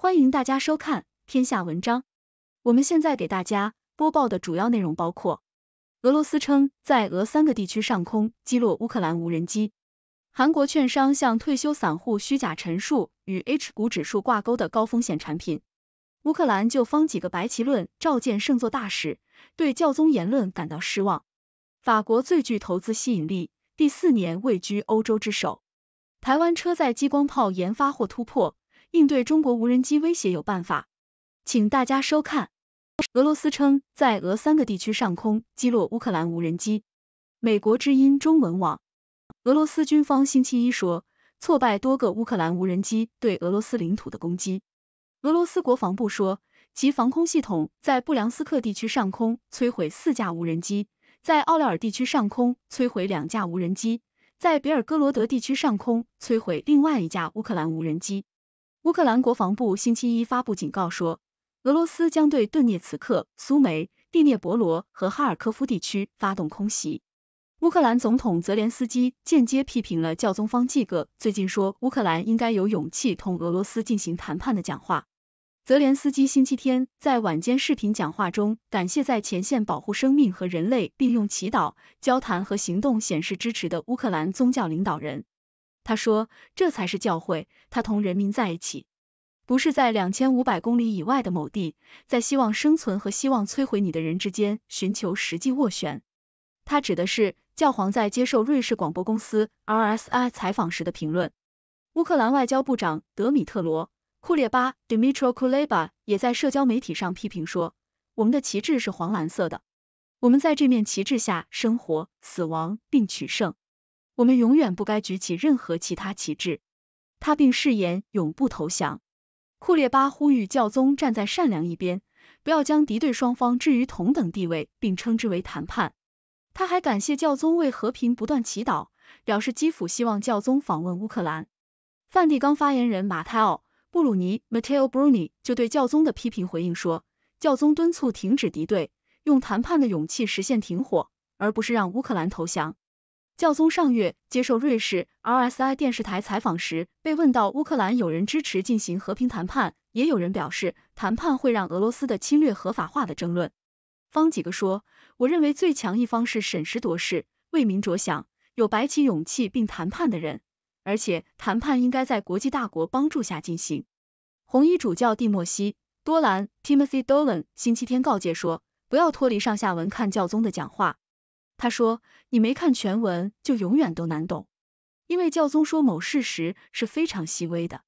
欢迎大家收看天下文章。我们现在给大家播报的主要内容包括：俄罗斯称在俄三个地区上空击落乌克兰无人机；韩国券商向退休散户虚假陈述与 H 股指数挂钩的高风险产品；乌克兰就方几个白棋论召见圣座大使，对教宗言论感到失望。法国最具投资吸引力，第四年位居欧洲之首。台湾车载激光炮研发或突破。应对中国无人机威胁有办法，请大家收看。俄罗斯称在俄三个地区上空击落乌克兰无人机。美国之音中文网，俄罗斯军方星期一说，挫败多个乌克兰无人机对俄罗斯领土的攻击。俄罗斯国防部说，其防空系统在布良斯克地区上空摧毁四架无人机，在奥廖尔地区上空摧毁两架无人机，在别尔哥罗德地区上空摧毁另外一架乌克兰无人机。乌克兰国防部星期一发布警告说，俄罗斯将对顿涅茨克、苏梅、第聂伯罗和哈尔科夫地区发动空袭。乌克兰总统泽连斯基间接批评了教宗方济各最近说乌克兰应该有勇气同俄罗斯进行谈判的讲话。泽连斯基星期天在晚间视频讲话中，感谢在前线保护生命和人类，并用祈祷、交谈和行动显示支持的乌克兰宗教领导人。他说：“这才是教会，他同人民在一起，不是在两千五百公里以外的某地，在希望生存和希望摧毁你的人之间寻求实际斡旋。”他指的是教皇在接受瑞士广播公司 RSI 采访时的评论。乌克兰外交部长德米特罗·库列巴 （Dmitro Kuleba） 也在社交媒体上批评说：“我们的旗帜是黄蓝色的，我们在这面旗帜下生活、死亡并取胜。”我们永远不该举起任何其他旗帜。他并誓言永不投降。库列巴呼吁教宗站在善良一边，不要将敌对双方置于同等地位，并称之为谈判。他还感谢教宗为和平不断祈祷，表示基辅希望教宗访问乌克兰。梵蒂冈发言人马泰奥·布鲁尼 （Matteo Bruni） 就对教宗的批评回应说：“教宗敦促停止敌对，用谈判的勇气实现停火，而不是让乌克兰投降。”教宗上月接受瑞士 RSI 电视台采访时，被问到乌克兰有人支持进行和平谈判，也有人表示谈判会让俄罗斯的侵略合法化的争论。方几个说，我认为最强一方是审时度势、为民着想、有白起勇气并谈判的人，而且谈判应该在国际大国帮助下进行。红衣主教蒂莫西·多兰 （Timothy Dolan） 星期天告诫说，不要脱离上下文看教宗的讲话。他说：“你没看全文，就永远都难懂，因为教宗说某事时是非常细微的。”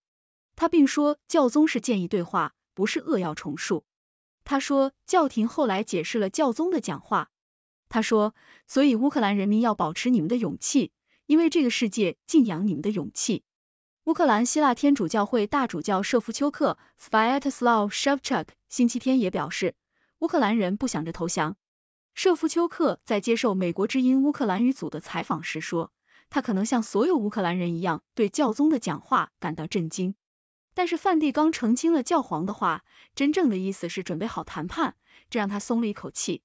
他并说教宗是建议对话，不是扼要重述。他说教廷后来解释了教宗的讲话。他说：“所以乌克兰人民要保持你们的勇气，因为这个世界敬仰你们的勇气。”乌克兰希腊天主教会大主教舍夫丘克 （Sviatoslav Shchuk） 星期天也表示，乌克兰人不想着投降。舍夫丘克在接受美国之音乌克兰语组的采访时说，他可能像所有乌克兰人一样对教宗的讲话感到震惊，但是梵蒂冈澄清了教皇的话，真正的意思是准备好谈判，这让他松了一口气。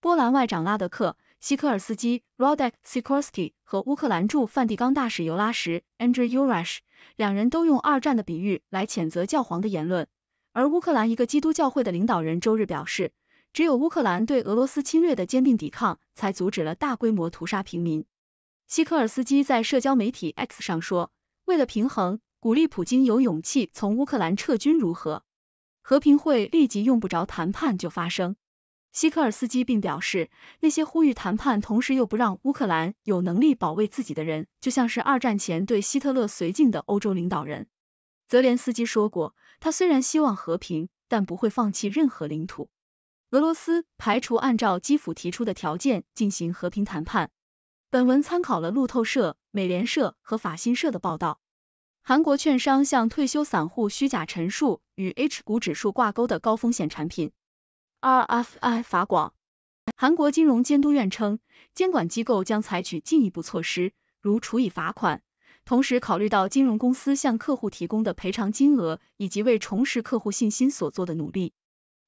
波兰外长拉德克·西科尔斯基 r o d e k Sikorski） 和乌克兰驻梵蒂冈大使尤拉什 a n d r e w u r a s h 两人都用二战的比喻来谴责教皇的言论，而乌克兰一个基督教会的领导人周日表示。只有乌克兰对俄罗斯侵略的坚定抵抗，才阻止了大规模屠杀平民。希科尔斯基在社交媒体 X 上说：“为了平衡，鼓励普京有勇气从乌克兰撤军，如何？和平会立即用不着谈判就发生。”希科尔斯基并表示，那些呼吁谈判同时又不让乌克兰有能力保卫自己的人，就像是二战前对希特勒绥靖的欧洲领导人。泽连斯基说过，他虽然希望和平，但不会放弃任何领土。俄罗斯排除按照基辅提出的条件进行和平谈判。本文参考了路透社、美联社和法新社的报道。韩国券商向退休散户虚假陈述与 H 股指数挂钩的高风险产品。RFI 法广。韩国金融监督院称，监管机构将采取进一步措施，如处以罚款。同时，考虑到金融公司向客户提供的赔偿金额以及为重拾客户信心所做的努力。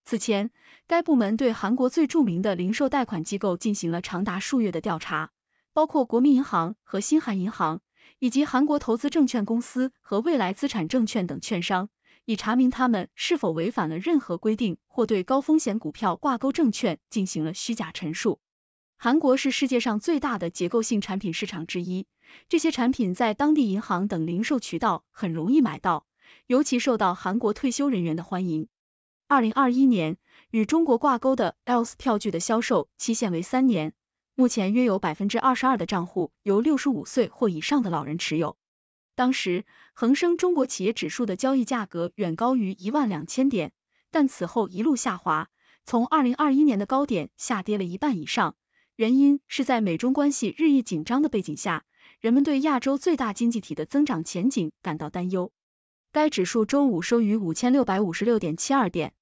此前，该部门对韩国最著名的零售贷款机构进行了长达数月的调查，包括国民银行和新韩银行，以及韩国投资证券公司和未来资产证券等券商，以查明他们是否违反了任何规定或对高风险股票挂钩证券进行了虚假陈述。韩国是世界上最大的结构性产品市场之一，这些产品在当地银行等零售渠道很容易买到，尤其受到韩国退休人员的欢迎。二零二一年与中国挂钩的 ELS 票据的销售期限为三年，目前约有百分之二十二的账户由六十五岁或以上的老人持有。当时，恒生中国企业指数的交易价格远高于一万两千点，但此后一路下滑，从二零二一年的高点下跌了一半以上。原因是在美中关系日益紧张的背景下，人们对亚洲最大经济体的增长前景感到担忧。该指数周五收于五千六百五十六点七二点。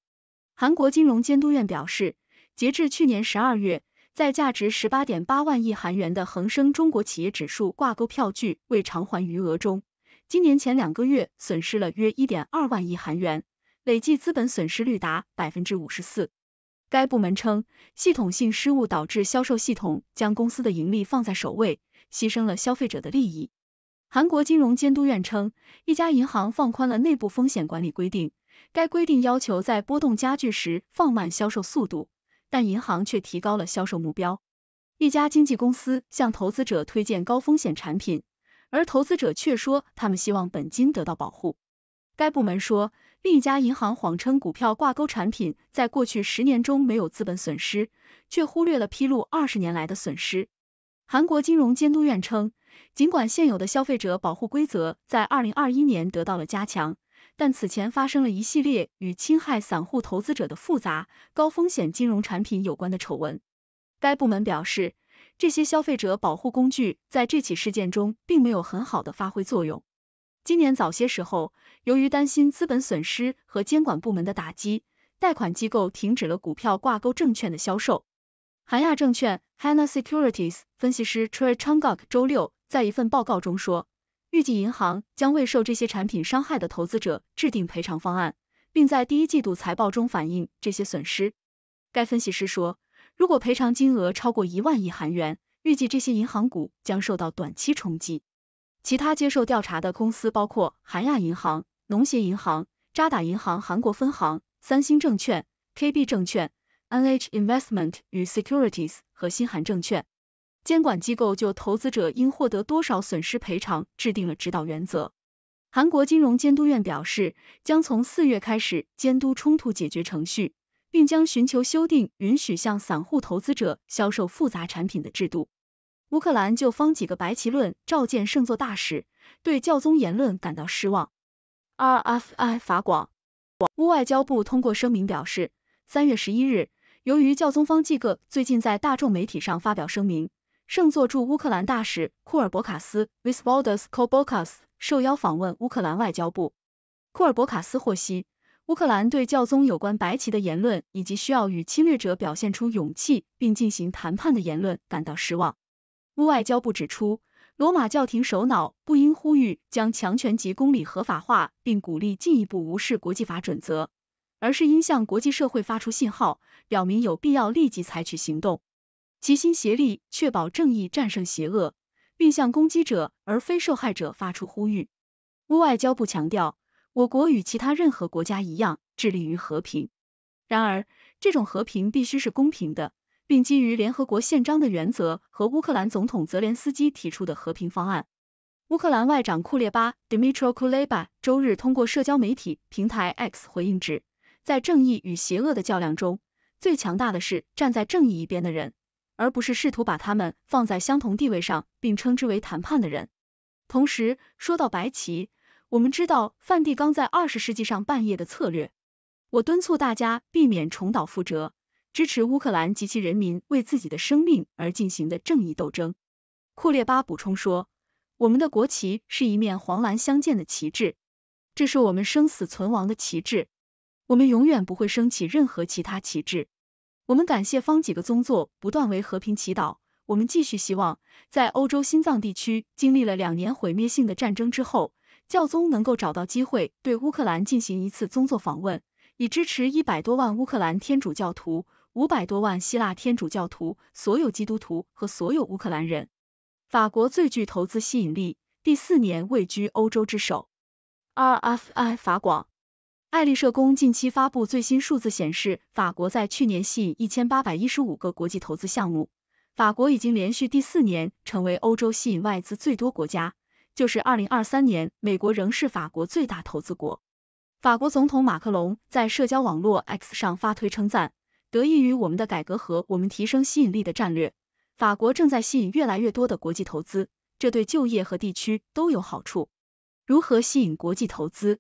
韩国金融监督院表示，截至去年十二月，在价值十八点八万亿韩元的恒生中国企业指数挂钩票据未偿还余额中，今年前两个月损失了约一点二万亿韩元，累计资本损失率达百分之五十四。该部门称，系统性失误导致销售系统将公司的盈利放在首位，牺牲了消费者的利益。韩国金融监督院称，一家银行放宽了内部风险管理规定。该规定要求在波动加剧时放慢销售速度，但银行却提高了销售目标。一家经纪公司向投资者推荐高风险产品，而投资者却说他们希望本金得到保护。该部门说，另一家银行谎称股票挂钩产品在过去十年中没有资本损失，却忽略了披露二十年来的损失。韩国金融监督院称，尽管现有的消费者保护规则在二零二一年得到了加强。但此前发生了一系列与侵害散户投资者的复杂高风险金融产品有关的丑闻。该部门表示，这些消费者保护工具在这起事件中并没有很好的发挥作用。今年早些时候，由于担心资本损失和监管部门的打击，贷款机构停止了股票挂钩证券的销售。韩亚证券 （Hana Securities） 分析师 Trey c h a n g g k 周六在一份报告中说。预计银行将为受这些产品伤害的投资者制定赔偿方案，并在第一季度财报中反映这些损失。该分析师说，如果赔偿金额超过一万亿韩元，预计这些银行股将受到短期冲击。其他接受调查的公司包括韩亚银行、农协银行、渣打银行韩国分行、三星证券、KB 证券、NH Investment 与 Securities 和新韩证券。监管机构就投资者应获得多少损失赔偿制定了指导原则。韩国金融监督院表示，将从四月开始监督冲突解决程序，并将寻求修订允许向散户投资者销售复杂产品的制度。乌克兰就方几个白旗论召见圣座大使，对教宗言论感到失望。RFI 法广，乌外交部通过声明表示，三月十一日，由于教宗方济各最近在大众媒体上发表声明。圣座驻乌克兰大使库尔博卡斯 v i s v o l d a s Kobokas） 受邀访问乌克兰外交部。库尔博卡斯获悉，乌克兰对教宗有关白旗的言论，以及需要与侵略者表现出勇气并进行谈判的言论感到失望。乌外交部指出，罗马教廷首脑不应呼吁将强权及公理合法化，并鼓励进一步无视国际法准则，而是应向国际社会发出信号，表明有必要立即采取行动。齐心协力，确保正义战胜邪恶，并向攻击者而非受害者发出呼吁。乌外交部强调，我国与其他任何国家一样，致力于和平。然而，这种和平必须是公平的，并基于联合国宪章的原则和乌克兰总统泽连斯基提出的和平方案。乌克兰外长库列巴 （Dmitry Kuleba） 周日通过社交媒体平台 X 回应指，在正义与邪恶的较量中，最强大的是站在正义一边的人。而不是试图把他们放在相同地位上，并称之为谈判的人。同时说到白旗，我们知道梵蒂冈在二十世纪上半叶的策略。我敦促大家避免重蹈覆辙，支持乌克兰及其人民为自己的生命而进行的正义斗争。库列巴补充说，我们的国旗是一面黄蓝相间的旗帜，这是我们生死存亡的旗帜，我们永远不会升起任何其他旗帜。我们感谢方几个宗座不断为和平祈祷。我们继续希望，在欧洲心脏地区经历了两年毁灭性的战争之后，教宗能够找到机会对乌克兰进行一次宗座访问，以支持一百多万乌克兰天主教徒、五百多万希腊天主教徒、所有基督徒和所有乌克兰人。法国最具投资吸引力，第四年位居欧洲之首。RFI 法广。爱丽舍宫近期发布最新数字显示，法国在去年吸引一千八百一十五个国际投资项目。法国已经连续第四年成为欧洲吸引外资最多国家。就是二零二三年，美国仍是法国最大投资国。法国总统马克龙在社交网络 X 上发推称赞，得益于我们的改革和我们提升吸引力的战略，法国正在吸引越来越多的国际投资，这对就业和地区都有好处。如何吸引国际投资？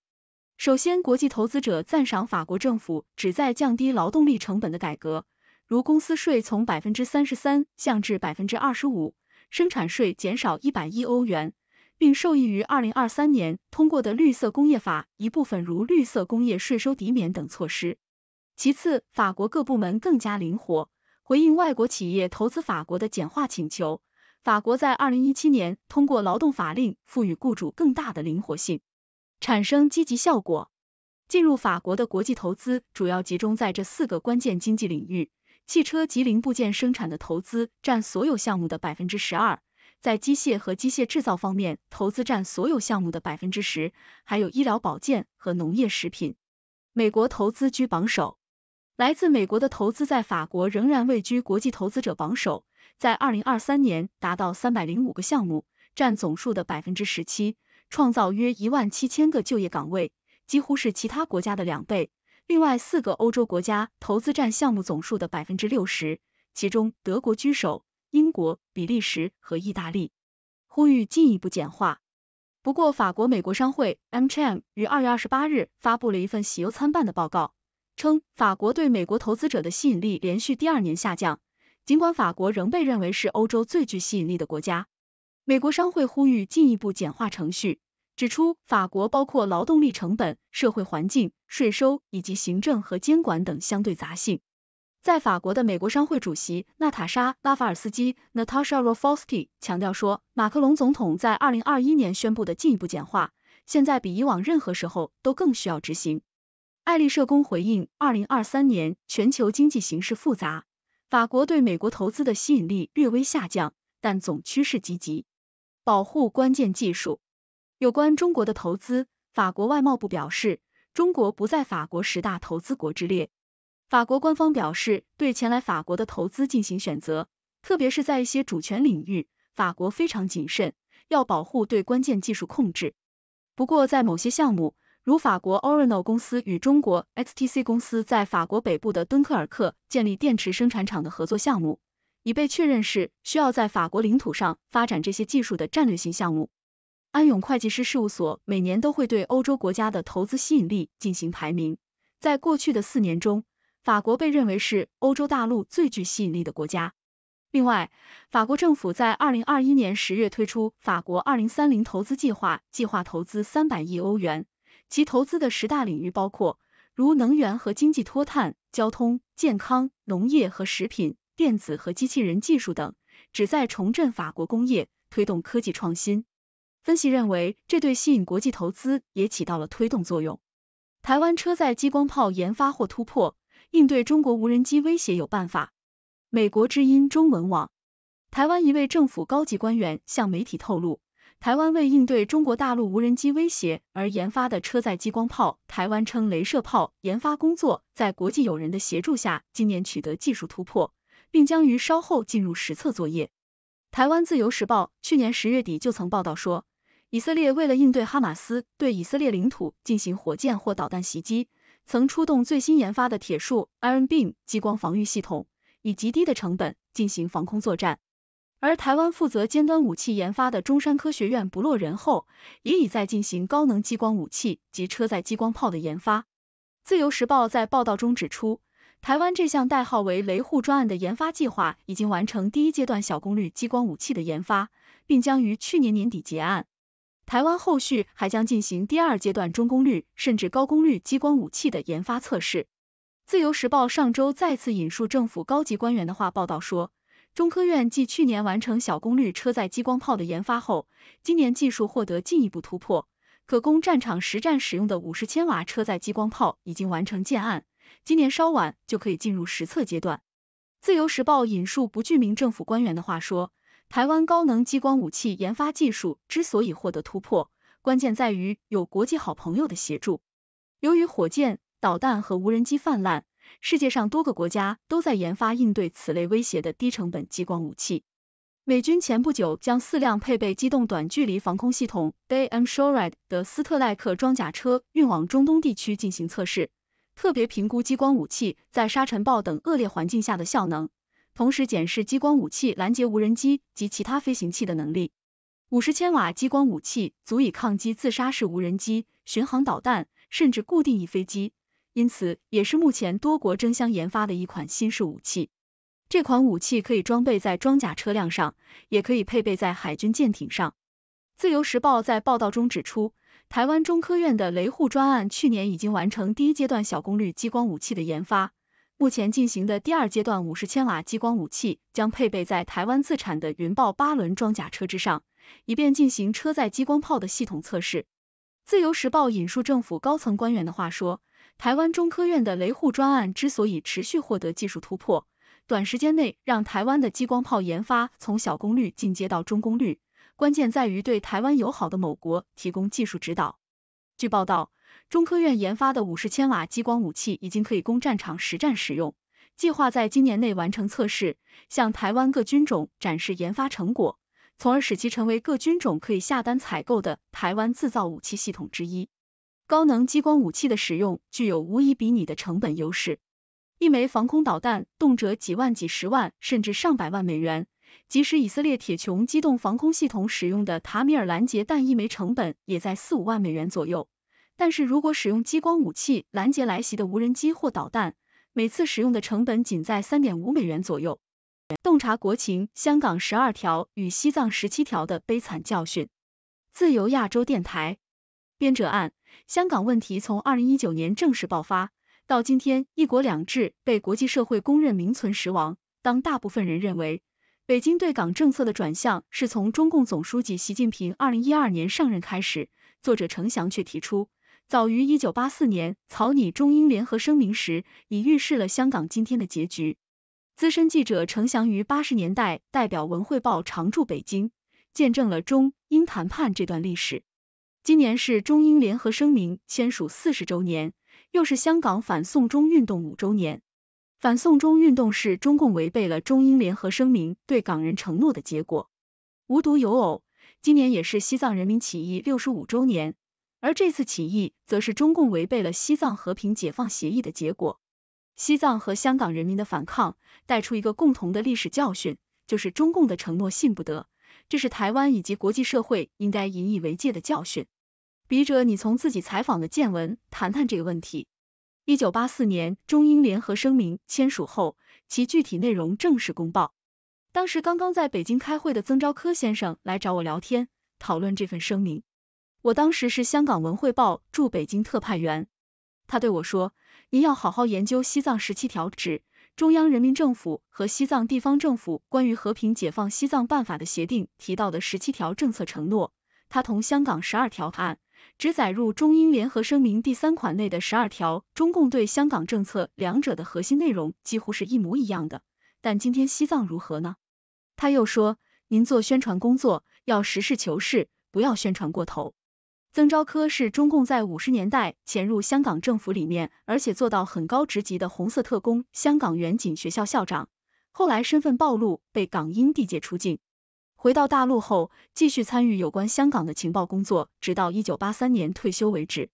首先，国际投资者赞赏法国政府旨在降低劳动力成本的改革，如公司税从百分之三十三降至百分之二十五，生产税减少一百亿欧元，并受益于二零二三年通过的绿色工业法一部分，如绿色工业税收抵免等措施。其次，法国各部门更加灵活回应外国企业投资法国的简化请求。法国在二零一七年通过劳动法令，赋予雇主更大的灵活性。产生积极效果。进入法国的国际投资主要集中在这四个关键经济领域：汽车及零部件生产的投资占所有项目的百分之十二，在机械和机械制造方面，投资占所有项目的百分之十，还有医疗保健和农业食品。美国投资居榜首，来自美国的投资在法国仍然位居国际投资者榜首，在二零二三年达到三百零五个项目，占总数的百分之十七。创造约一万七千个就业岗位，几乎是其他国家的两倍。另外四个欧洲国家投资占项目总数的百分之六十，其中德国居首，英国、比利时和意大利呼吁进一步简化。不过，法国美国商会 （MCham） 于二月二十八日发布了一份喜忧参半的报告，称法国对美国投资者的吸引力连续第二年下降，尽管法国仍被认为是欧洲最具吸引力的国家。美国商会呼吁进一步简化程序，指出法国包括劳动力成本、社会环境、税收以及行政和监管等相对杂性。在法国的美国商会主席娜塔莎·拉法尔斯基 （Natasha r o f o s k y 强调说：“马克龙总统在2021年宣布的进一步简化，现在比以往任何时候都更需要执行。”爱丽社工回应：“2023 年全球经济形势复杂，法国对美国投资的吸引力略微下降，但总趋势积极。”保护关键技术有关中国的投资，法国外贸部表示，中国不在法国十大投资国之列。法国官方表示，对前来法国的投资进行选择，特别是在一些主权领域，法国非常谨慎，要保护对关键技术控制。不过，在某些项目，如法国 Orano 公司与中国 x t c 公司在法国北部的敦刻尔克建立电池生产厂的合作项目。已被确认是需要在法国领土上发展这些技术的战略性项目。安永会计师事务所每年都会对欧洲国家的投资吸引力进行排名，在过去的四年中，法国被认为是欧洲大陆最具吸引力的国家。另外，法国政府在二零二一年十月推出法国二零三零投资计划，计划投资三百亿欧元，其投资的十大领域包括如能源和经济脱碳、交通、健康、农业和食品。电子和机器人技术等，旨在重振法国工业，推动科技创新。分析认为，这对吸引国际投资也起到了推动作用。台湾车载激光炮研发或突破，应对中国无人机威胁有办法。美国之音中文网，台湾一位政府高级官员向媒体透露，台湾为应对中国大陆无人机威胁而研发的车载激光炮，台湾称镭射炮，研发工作在国际友人的协助下，今年取得技术突破。并将于稍后进入实测作业。台湾《自由时报》去年十月底就曾报道说，以色列为了应对哈马斯对以色列领土进行火箭或导弹袭击，曾出动最新研发的“铁树 ”（Iron Beam） 激光防御系统，以极低的成本进行防空作战。而台湾负责尖端武器研发的中山科学院不落人后，也已在进行高能激光武器及车载激光炮的研发。《自由时报》在报道中指出。台湾这项代号为“雷护专案”的研发计划已经完成第一阶段小功率激光武器的研发，并将于去年年底结案。台湾后续还将进行第二阶段中功率甚至高功率激光武器的研发测试。自由时报上周再次引述政府高级官员的话报道说，中科院继去年完成小功率车载激光炮的研发后，今年技术获得进一步突破，可供战场实战使用的五十千瓦车载激光炮已经完成建案。今年稍晚就可以进入实测阶段。自由时报引述不具名政府官员的话说，台湾高能激光武器研发技术之所以获得突破，关键在于有国际好朋友的协助。由于火箭、导弹和无人机泛滥，世界上多个国家都在研发应对此类威胁的低成本激光武器。美军前不久将四辆配备机动短距离防空系统 （AIM s h o r e d 的斯特赖克装甲车运往中东地区进行测试。特别评估激光武器在沙尘暴等恶劣环境下的效能，同时检视激光武器拦截无人机及其他飞行器的能力。五十千瓦激光武器足以抗击自杀式无人机、巡航导弹，甚至固定翼飞机，因此也是目前多国争相研发的一款新式武器。这款武器可以装备在装甲车辆上，也可以配备在海军舰艇上。《自由时报》在报道中指出。台湾中科院的雷护专案去年已经完成第一阶段小功率激光武器的研发，目前进行的第二阶段五十千瓦激光武器将配备在台湾自产的云豹八轮装甲车之上，以便进行车载激光炮的系统测试。自由时报引述政府高层官员的话说，台湾中科院的雷护专案之所以持续获得技术突破，短时间内让台湾的激光炮研发从小功率进阶到中功率。关键在于对台湾友好的某国提供技术指导。据报道，中科院研发的五十千瓦激光武器已经可以供战场实战使用，计划在今年内完成测试，向台湾各军种展示研发成果，从而使其成为各军种可以下单采购的台湾制造武器系统之一。高能激光武器的使用具有无以比拟的成本优势，一枚防空导弹动辄几万、几十万甚至上百万美元。即使以色列铁穹机动防空系统使用的塔米尔拦截弹一枚成本也在四五万美元左右，但是如果使用激光武器拦截来袭的无人机或导弹，每次使用的成本仅在三点五美元左右。洞察国情，香港十二条与西藏十七条的悲惨教训。自由亚洲电台编者按：香港问题从二零一九年正式爆发，到今天一国两制被国际社会公认名存实亡。当大部分人认为，北京对港政策的转向是从中共总书记习近平二零一二年上任开始。作者程翔却提出，早于一九八四年草拟中英联合声明时，已预示了香港今天的结局。资深记者程翔于八十年代代表文汇报常驻北京，见证了中英谈判这段历史。今年是中英联合声明签署四十周年，又是香港反送中运动五周年。反送中运动是中共违背了中英联合声明对港人承诺的结果。无独有偶，今年也是西藏人民起义六十五周年，而这次起义则是中共违背了西藏和平解放协议的结果。西藏和香港人民的反抗带出一个共同的历史教训，就是中共的承诺信不得。这是台湾以及国际社会应该引以为戒的教训。笔者，你从自己采访的见闻谈谈这个问题。一九八四年中英联合声明签署后，其具体内容正式公报。当时刚刚在北京开会的曾昭科先生来找我聊天，讨论这份声明。我当时是香港文汇报驻北京特派员，他对我说：“您要好好研究西藏十七条指中央人民政府和西藏地方政府关于和平解放西藏办法的协定提到的十七条政策承诺。”他同香港十二条案。只载入中英联合声明第三款内的十二条，中共对香港政策，两者的核心内容几乎是一模一样的。但今天西藏如何呢？他又说，您做宣传工作要实事求是，不要宣传过头。曾昭科是中共在五十年代潜入香港政府里面，而且做到很高职级的红色特工，香港远景学校校长，后来身份暴露，被港英地界出境。回到大陆后，继续参与有关香港的情报工作，直到一九八三年退休为止。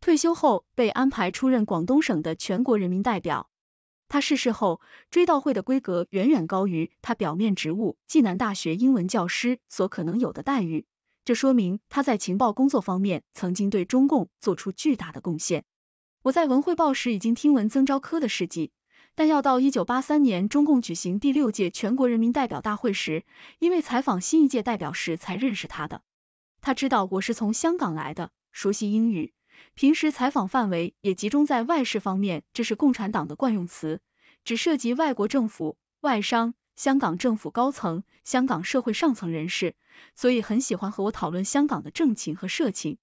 退休后被安排出任广东省的全国人民代表。他逝世后，追悼会的规格远远高于他表面职务——暨南大学英文教师所可能有的待遇。这说明他在情报工作方面曾经对中共做出巨大的贡献。我在文汇报时已经听闻曾昭科的事迹。但要到一九八三年，中共举行第六届全国人民代表大会时，因为采访新一届代表时才认识他的。他知道我是从香港来的，熟悉英语，平时采访范围也集中在外事方面，这是共产党的惯用词，只涉及外国政府、外商、香港政府高层、香港社会上层人士，所以很喜欢和我讨论香港的政情和社情。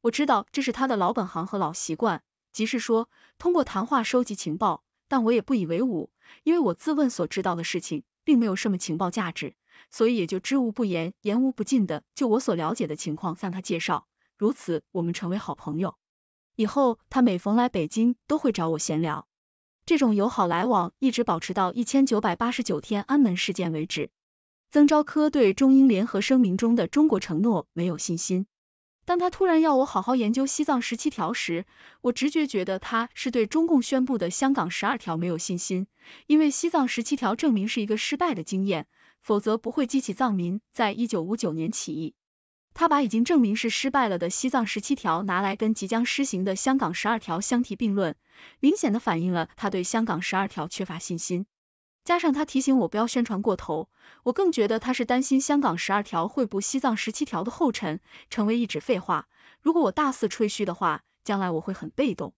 我知道这是他的老本行和老习惯，即是说通过谈话收集情报。但我也不以为伍，因为我自问所知道的事情并没有什么情报价值，所以也就知无不言，言无不尽的就我所了解的情况向他介绍。如此，我们成为好朋友。以后他每逢来北京都会找我闲聊，这种友好来往一直保持到一千九百八十九天安门事件为止。曾昭科对中英联合声明中的中国承诺没有信心。当他突然要我好好研究西藏十七条时，我直觉觉得他是对中共宣布的香港十二条没有信心，因为西藏十七条证明是一个失败的经验，否则不会激起藏民在一九五九年起义。他把已经证明是失败了的西藏十七条拿来跟即将施行的香港十二条相提并论，明显的反映了他对香港十二条缺乏信心。加上他提醒我不要宣传过头，我更觉得他是担心香港十二条会步西藏十七条的后尘，成为一纸废话。如果我大肆吹嘘的话，将来我会很被动。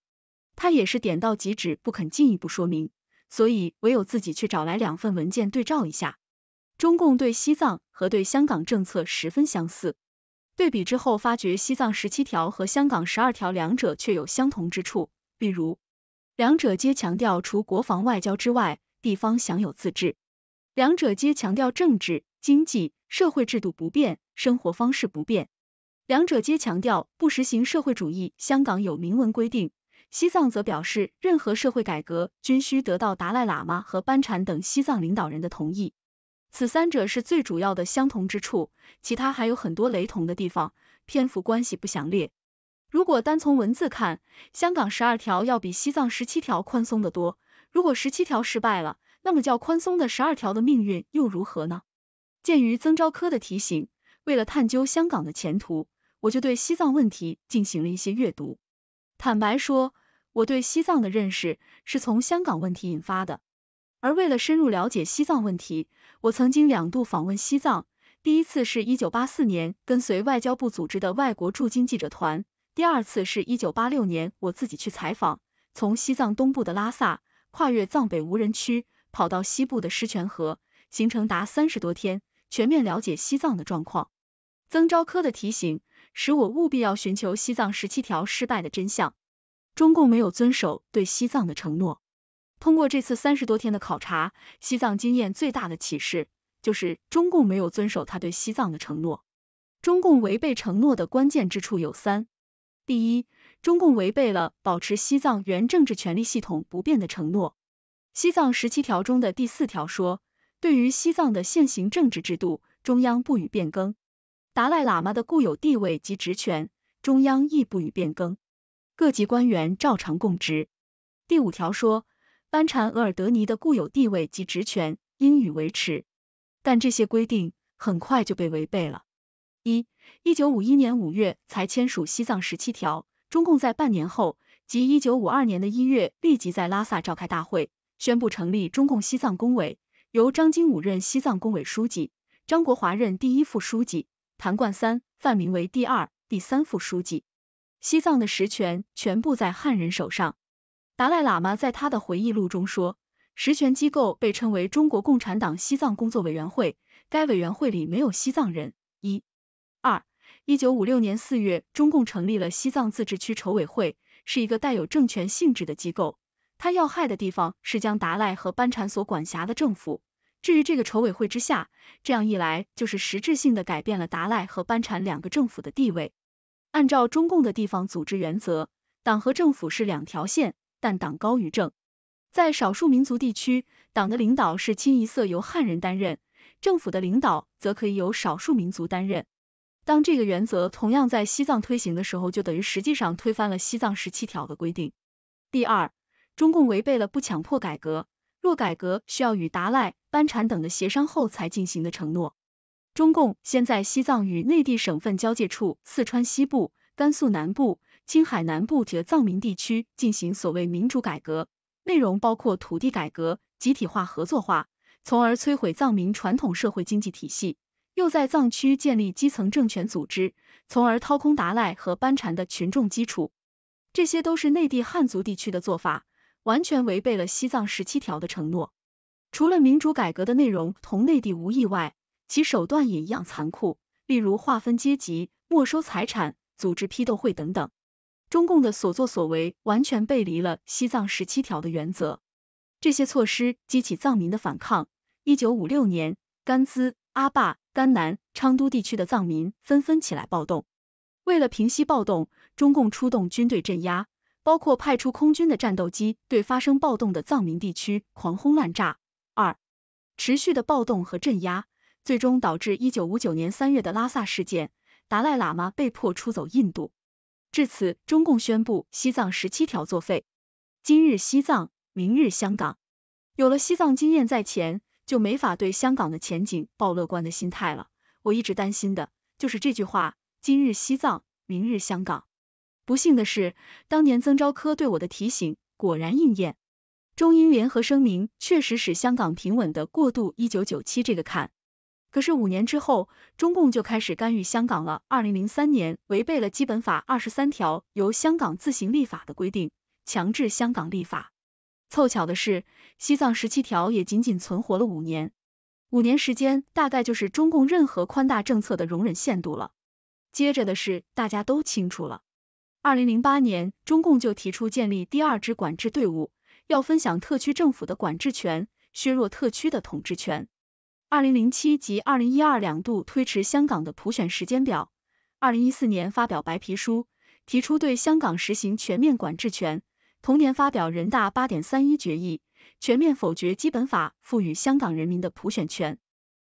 他也是点到即止，不肯进一步说明，所以唯有自己去找来两份文件对照一下。中共对西藏和对香港政策十分相似，对比之后发觉西藏十七条和香港十二条两者却有相同之处，比如两者皆强调除国防外交之外。地方享有自治，两者皆强调政治、经济、社会制度不变，生活方式不变，两者皆强调不实行社会主义。香港有明文规定，西藏则表示任何社会改革均需得到达赖喇嘛和班禅等西藏领导人的同意。此三者是最主要的相同之处，其他还有很多雷同的地方，篇幅关系不详列。如果单从文字看，香港十二条要比西藏十七条宽松得多。如果十七条失败了，那么较宽松的十二条的命运又如何呢？鉴于曾昭科的提醒，为了探究香港的前途，我就对西藏问题进行了一些阅读。坦白说，我对西藏的认识是从香港问题引发的。而为了深入了解西藏问题，我曾经两度访问西藏。第一次是一九八四年，跟随外交部组织的外国驻京记者团；第二次是一九八六年，我自己去采访，从西藏东部的拉萨。跨越藏北无人区，跑到西部的狮泉河，行程达三十多天，全面了解西藏的状况。曾昭科的提醒，使我务必要寻求西藏十七条失败的真相。中共没有遵守对西藏的承诺。通过这次三十多天的考察，西藏经验最大的启示就是，中共没有遵守他对西藏的承诺。中共违背承诺的关键之处有三：第一，中共违背了保持西藏原政治权力系统不变的承诺。西藏十七条中的第四条说，对于西藏的现行政治制度，中央不予变更，达赖喇嘛的固有地位及职权，中央亦不予变更，各级官员照常供职。第五条说，班禅额尔德尼的固有地位及职权应予维持，但这些规定很快就被违背了。一，一九五一年五月才签署西藏十七条。中共在半年后，即一九五二年的一月，立即在拉萨召开大会，宣布成立中共西藏工委，由张经武任西藏工委书记，张国华任第一副书记，谭冠三、范明为第二、第三副书记。西藏的实权全部在汉人手上。达赖喇嘛在他的回忆录中说，实权机构被称为中国共产党西藏工作委员会，该委员会里没有西藏人。一、二。一九五六年四月，中共成立了西藏自治区筹委会，是一个带有政权性质的机构。它要害的地方是将达赖和班禅所管辖的政府。至于这个筹委会之下，这样一来就是实质性的改变了达赖和班禅两个政府的地位。按照中共的地方组织原则，党和政府是两条线，但党高于政。在少数民族地区，党的领导是清一色由汉人担任，政府的领导则可以由少数民族担任。当这个原则同样在西藏推行的时候，就等于实际上推翻了西藏十七条的规定。第二，中共违背了不强迫改革，若改革需要与达赖、班禅等的协商后才进行的承诺。中共先在西藏与内地省份交界处、四川西部、甘肃南部、青海南部及藏民地区进行所谓民主改革，内容包括土地改革、集体化、合作化，从而摧毁藏民传统社会经济体系。又在藏区建立基层政权组织，从而掏空达赖和班禅的群众基础。这些都是内地汉族地区的做法，完全违背了西藏十七条的承诺。除了民主改革的内容同内地无异外，其手段也一样残酷，例如划分阶级、没收财产、组织批斗会等等。中共的所作所为完全背离了西藏十七条的原则。这些措施激起藏民的反抗。一九五六年，甘孜、阿坝。甘南、昌都地区的藏民纷纷起来暴动。为了平息暴动，中共出动军队镇压，包括派出空军的战斗机对发生暴动的藏民地区狂轰滥炸。二，持续的暴动和镇压，最终导致一九五九年三月的拉萨事件，达赖喇嘛被迫出走印度。至此，中共宣布《西藏十七条》作废。今日西藏，明日香港，有了西藏经验在前。就没法对香港的前景抱乐观的心态了。我一直担心的就是这句话：今日西藏，明日香港。不幸的是，当年曾昭科对我的提醒果然应验。中英联合声明确实使香港平稳的过渡一九九七这个坎。可是五年之后，中共就开始干预香港了。二零零三年，违背了基本法二十三条由香港自行立法的规定，强制香港立法。凑巧的是，西藏十七条也仅仅存活了五年，五年时间大概就是中共任何宽大政策的容忍限度了。接着的是大家都清楚了，二零零八年中共就提出建立第二支管制队伍，要分享特区政府的管制权，削弱特区的统治权。二零零七及二零一二两度推迟香港的普选时间表，二零一四年发表白皮书，提出对香港实行全面管制权。同年发表人大八点三一决议，全面否决基本法赋予香港人民的普选权。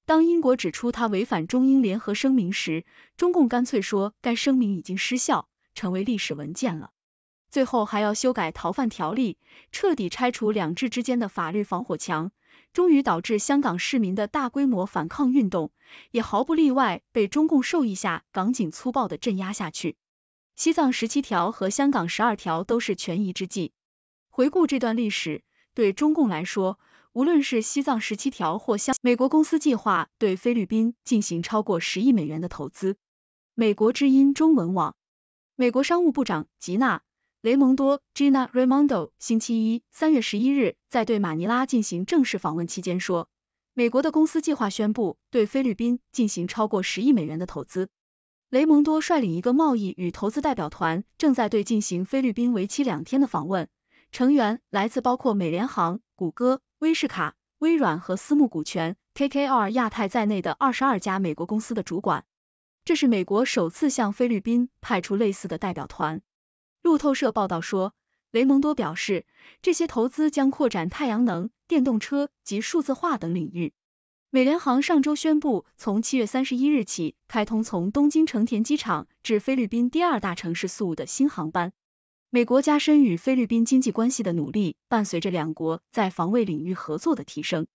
当英国指出他违反中英联合声明时，中共干脆说该声明已经失效，成为历史文件了。最后还要修改逃犯条例，彻底拆除两制之间的法律防火墙，终于导致香港市民的大规模反抗运动，也毫不例外被中共授意下港警粗暴的镇压下去。西藏十七条和香港十二条都是权宜之计。回顾这段历史，对中共来说，无论是西藏十七条或香，美国公司计划对菲律宾进行超过十亿美元的投资。美国之音中文网，美国商务部长吉娜·雷蒙多 （Gina Raimondo） 星期一（三月十一日）在对马尼拉进行正式访问期间说，美国的公司计划宣布对菲律宾进行超过十亿美元的投资。雷蒙多率领一个贸易与投资代表团，正在对进行菲律宾为期两天的访问。成员来自包括美联航、谷歌、威士卡、微软和私募股权 KKR 亚太在内的二十二家美国公司的主管。这是美国首次向菲律宾派出类似的代表团。路透社报道说，雷蒙多表示，这些投资将扩展太阳能、电动车及数字化等领域。美联航上周宣布，从七月三十一日起开通从东京成田机场至菲律宾第二大城市宿的新航班。美国加深与菲律宾经济关系的努力，伴随着两国在防卫领域合作的提升。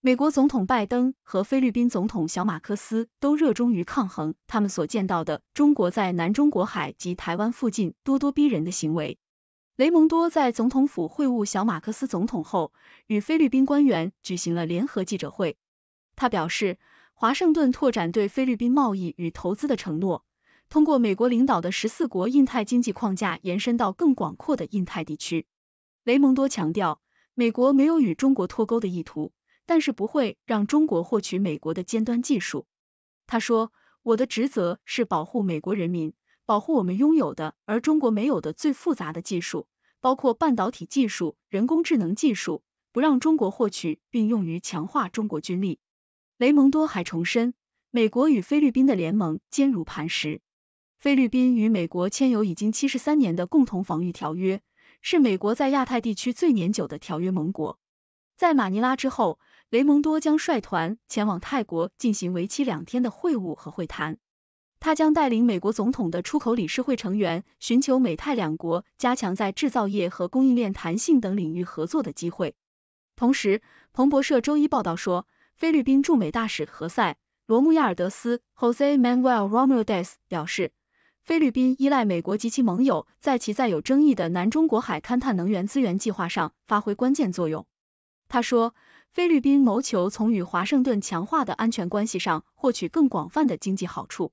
美国总统拜登和菲律宾总统小马克思都热衷于抗衡他们所见到的中国在南中国海及台湾附近咄咄逼人的行为。雷蒙多在总统府会晤小马克思总统后，与菲律宾官员举行了联合记者会。他表示，华盛顿拓展对菲律宾贸易与投资的承诺，通过美国领导的十四国印太经济框架延伸到更广阔的印太地区。雷蒙多强调，美国没有与中国脱钩的意图，但是不会让中国获取美国的尖端技术。他说：“我的职责是保护美国人民，保护我们拥有的而中国没有的最复杂的技术，包括半导体技术、人工智能技术，不让中国获取并用于强化中国军力。”雷蒙多还重申，美国与菲律宾的联盟坚如磐石。菲律宾与美国签有已经七十三年的共同防御条约，是美国在亚太地区最年久的条约盟国。在马尼拉之后，雷蒙多将率团前往泰国进行为期两天的会晤和会谈。他将带领美国总统的出口理事会成员，寻求美泰两国加强在制造业和供应链弹性等领域合作的机会。同时，彭博社周一报道说。菲律宾驻美大使何塞·罗穆亚尔德斯 （Jose Manuel r o m u a i d e s 表示，菲律宾依赖美国及其盟友在其在有争议的南中国海勘探能源资源计划上发挥关键作用。他说，菲律宾谋求从与华盛顿强化的安全关系上获取更广泛的经济好处。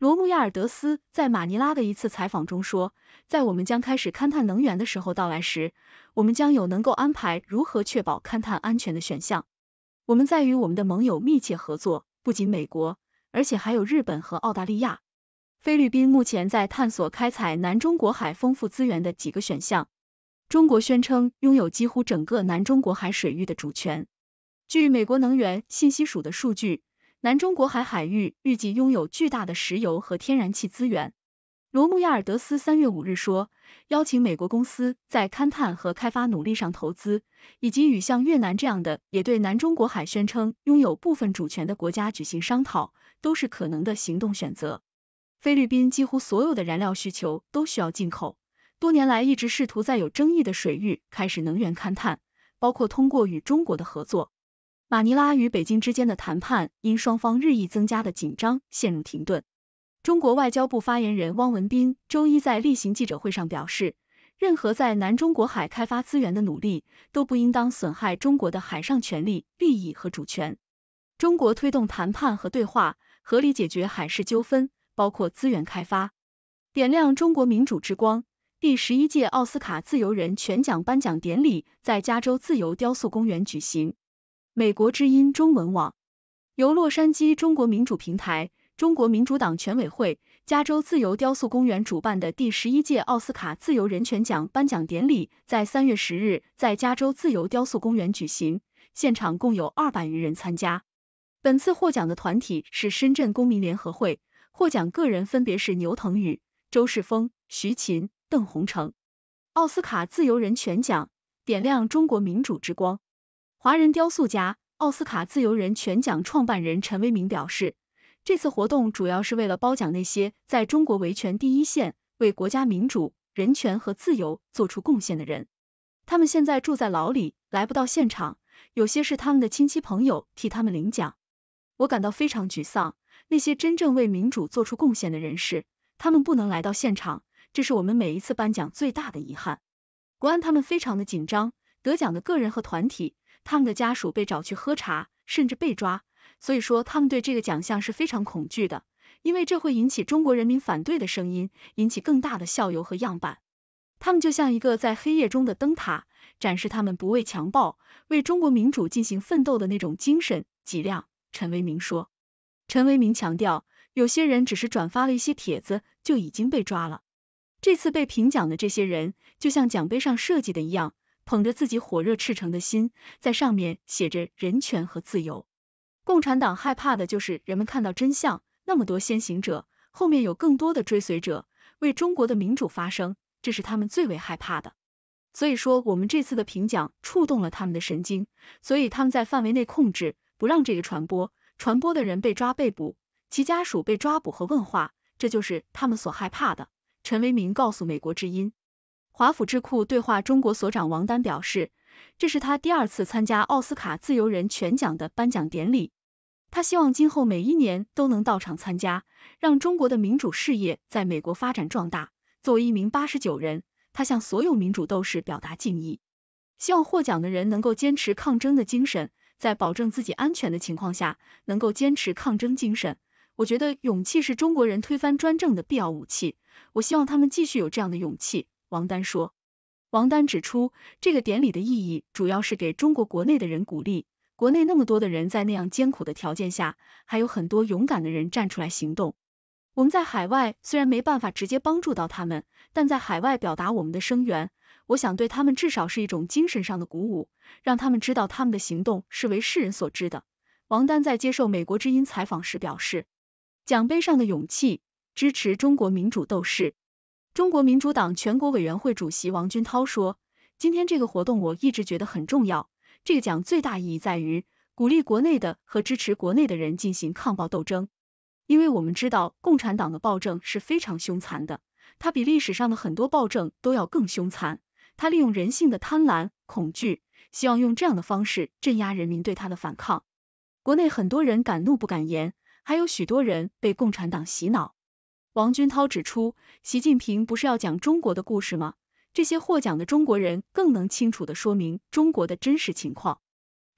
罗穆亚尔德斯在马尼拉的一次采访中说，在我们将开始勘探能源的时候到来时，我们将有能够安排如何确保勘探安全的选项。我们在与我们的盟友密切合作，不仅美国，而且还有日本和澳大利亚、菲律宾。目前在探索开采南中国海丰富资源的几个选项。中国宣称拥有几乎整个南中国海水域的主权。据美国能源信息署的数据，南中国海海域预计拥有巨大的石油和天然气资源。罗穆亚尔德斯三月五日说，邀请美国公司在勘探和开发努力上投资，以及与像越南这样的也对南中国海宣称拥有部分主权的国家举行商讨，都是可能的行动选择。菲律宾几乎所有的燃料需求都需要进口，多年来一直试图在有争议的水域开始能源勘探，包括通过与中国的合作。马尼拉与北京之间的谈判因双方日益增加的紧张陷入停顿。中国外交部发言人汪文斌周一在例行记者会上表示，任何在南中国海开发资源的努力都不应当损害中国的海上权利、利益和主权。中国推动谈判和对话，合理解决海事纠纷，包括资源开发。点亮中国民主之光，第十一届奥斯卡自由人全奖颁奖典礼在加州自由雕塑公园举行。美国之音中文网，由洛杉矶中国民主平台。中国民主党全委会、加州自由雕塑公园主办的第十一届奥斯卡自由人权奖颁奖典礼在三月十日在加州自由雕塑公园举行，现场共有二百余人参加。本次获奖的团体是深圳公民联合会，获奖个人分别是牛腾宇、周世峰、徐勤、邓红成。奥斯卡自由人权奖点亮中国民主之光，华人雕塑家、奥斯卡自由人权奖创办人陈为民表示。这次活动主要是为了褒奖那些在中国维权第一线、为国家民主、人权和自由做出贡献的人。他们现在住在牢里，来不到现场，有些是他们的亲戚朋友替他们领奖。我感到非常沮丧，那些真正为民主做出贡献的人士，他们不能来到现场，这是我们每一次颁奖最大的遗憾。国安他们非常的紧张，得奖的个人和团体，他们的家属被找去喝茶，甚至被抓。所以说，他们对这个奖项是非常恐惧的，因为这会引起中国人民反对的声音，引起更大的效尤和样板。他们就像一个在黑夜中的灯塔，展示他们不畏强暴、为中国民主进行奋斗的那种精神脊梁。陈为民说，陈为民强调，有些人只是转发了一些帖子就已经被抓了。这次被评奖的这些人，就像奖杯上设计的一样，捧着自己火热赤诚的心，在上面写着人权和自由。共产党害怕的就是人们看到真相，那么多先行者，后面有更多的追随者为中国的民主发声，这是他们最为害怕的。所以说，我们这次的评奖触动了他们的神经，所以他们在范围内控制，不让这个传播，传播的人被抓被捕，其家属被抓捕和问话，这就是他们所害怕的。陈为民告诉美国之音，华府智库对话中国所长王丹表示，这是他第二次参加奥斯卡自由人权奖的颁奖典礼。他希望今后每一年都能到场参加，让中国的民主事业在美国发展壮大。作为一名八十九人，他向所有民主斗士表达敬意，希望获奖的人能够坚持抗争的精神，在保证自己安全的情况下，能够坚持抗争精神。我觉得勇气是中国人推翻专政的必要武器，我希望他们继续有这样的勇气。王丹说，王丹指出，这个典礼的意义主要是给中国国内的人鼓励。国内那么多的人在那样艰苦的条件下，还有很多勇敢的人站出来行动。我们在海外虽然没办法直接帮助到他们，但在海外表达我们的声援，我想对他们至少是一种精神上的鼓舞，让他们知道他们的行动是为世人所知的。王丹在接受美国之音采访时表示：“奖杯上的勇气，支持中国民主斗士。”中国民主党全国委员会主席王军涛说：“今天这个活动，我一直觉得很重要。”这个奖最大意义在于鼓励国内的和支持国内的人进行抗暴斗争，因为我们知道共产党的暴政是非常凶残的，它比历史上的很多暴政都要更凶残，它利用人性的贪婪、恐惧，希望用这样的方式镇压人民对他的反抗。国内很多人敢怒不敢言，还有许多人被共产党洗脑。王军涛指出，习近平不是要讲中国的故事吗？这些获奖的中国人更能清楚地说明中国的真实情况。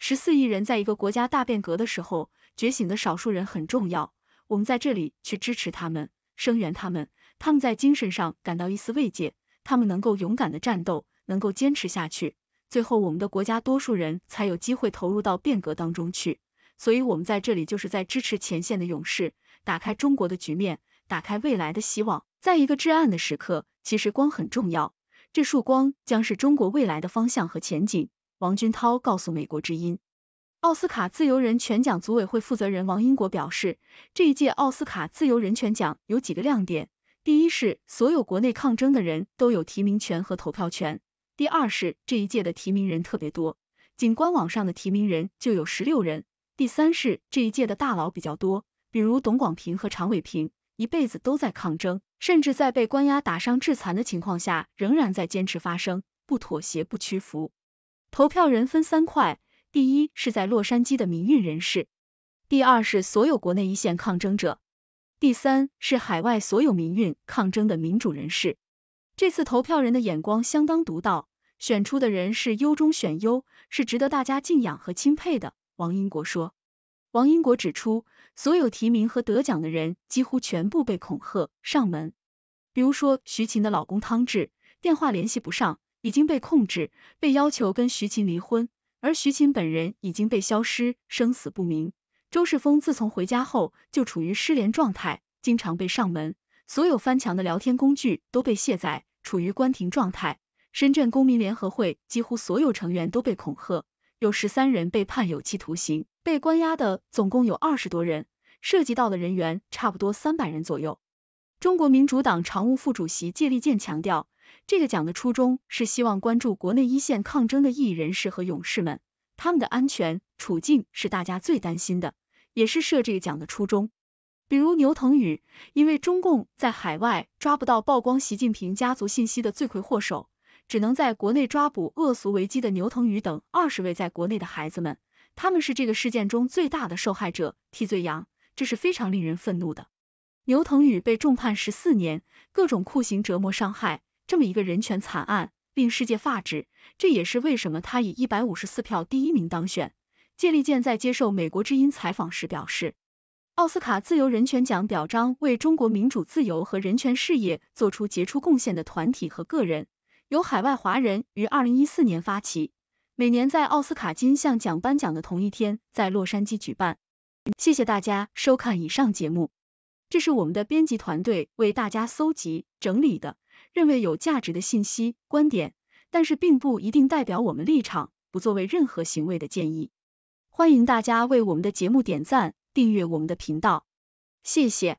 十四亿人在一个国家大变革的时候觉醒的少数人很重要，我们在这里去支持他们，声援他们，他们在精神上感到一丝慰藉，他们能够勇敢的战斗，能够坚持下去。最后，我们的国家多数人才有机会投入到变革当中去，所以我们在这里就是在支持前线的勇士，打开中国的局面，打开未来的希望。在一个至暗的时刻，其实光很重要。这束光将是中国未来的方向和前景。王军涛告诉美国之音。奥斯卡自由人权奖组委会负责人王英国表示，这一届奥斯卡自由人权奖有几个亮点：第一是所有国内抗争的人都有提名权和投票权；第二是这一届的提名人特别多，仅官网上的提名人就有十六人；第三是这一届的大佬比较多，比如董广平和常伟平。一辈子都在抗争，甚至在被关押、打伤、致残的情况下，仍然在坚持发声，不妥协，不屈服。投票人分三块：第一是在洛杉矶的民运人士；第二是所有国内一线抗争者；第三是海外所有民运抗争的民主人士。这次投票人的眼光相当独到，选出的人是优中选优，是值得大家敬仰和钦佩的。王英国说，王英国指出。所有提名和得奖的人几乎全部被恐吓上门，比如说徐琴的老公汤志，电话联系不上，已经被控制，被要求跟徐琴离婚，而徐琴本人已经被消失，生死不明。周世峰自从回家后就处于失联状态，经常被上门，所有翻墙的聊天工具都被卸载，处于关停状态。深圳公民联合会几乎所有成员都被恐吓，有十三人被判有期徒刑。被关押的总共有二十多人，涉及到的人员差不多三百人左右。中国民主党常务副主席谢立健强调，这个奖的初衷是希望关注国内一线抗争的异议人士和勇士们，他们的安全处境是大家最担心的，也是设这个奖的初衷。比如牛腾宇，因为中共在海外抓不到曝光习近平家族信息的罪魁祸首，只能在国内抓捕恶俗为基的牛腾宇等二十位在国内的孩子们。他们是这个事件中最大的受害者替罪羊，这是非常令人愤怒的。牛腾宇被重判十四年，各种酷刑折磨伤害，这么一个人权惨案令世界发指。这也是为什么他以一百五十四票第一名当选。谢立健在接受美国之音采访时表示，奥斯卡自由人权奖表彰为中国民主自由和人权事业做出杰出贡献的团体和个人，由海外华人于二零一四年发起。每年在奥斯卡金像奖颁奖的同一天，在洛杉矶举办。谢谢大家收看以上节目，这是我们的编辑团队为大家搜集整理的，认为有价值的信息、观点，但是并不一定代表我们立场，不作为任何行为的建议。欢迎大家为我们的节目点赞、订阅我们的频道，谢谢。